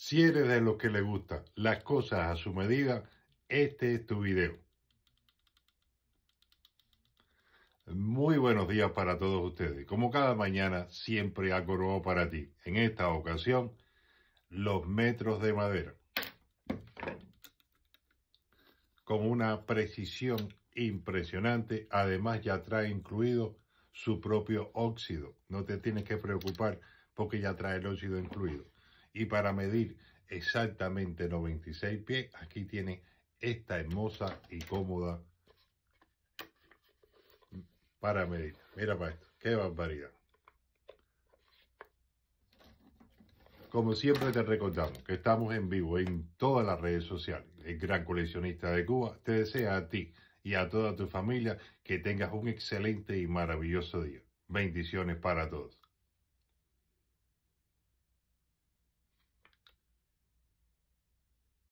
Si eres de los que le gusta las cosas a su medida, este es tu video. Muy buenos días para todos ustedes. Como cada mañana, siempre algo para ti. En esta ocasión, los metros de madera. Con una precisión impresionante, además ya trae incluido su propio óxido. No te tienes que preocupar porque ya trae el óxido incluido. Y para medir exactamente 96 pies, aquí tiene esta hermosa y cómoda para medir. Mira para esto, qué barbaridad. Como siempre te recordamos que estamos en vivo en todas las redes sociales. El Gran Coleccionista de Cuba te desea a ti y a toda tu familia que tengas un excelente y maravilloso día. Bendiciones para todos.